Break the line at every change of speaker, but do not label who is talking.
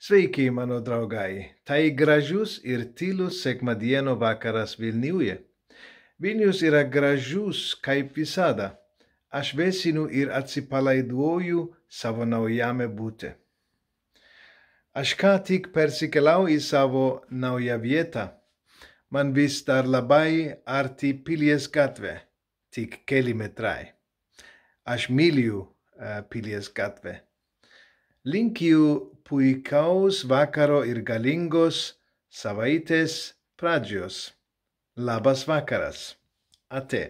Sveiki, mano draugai. Tai gražus ir tylus sekmadienio vakaras Vilniuje. Vilnius yra gražus kaip visada. Aš vesinu ir atsipalaiduoju savo naujame būte. Aš ką tik persikelau į savo naują vietą. Man vis dar labai arti pilies gatvė, tik keli metrai. Aš myliu uh, pilies gatvę. Linkiu puikaus vakaro ir galingos savaitės pradžios. Labas vakaras. Ate.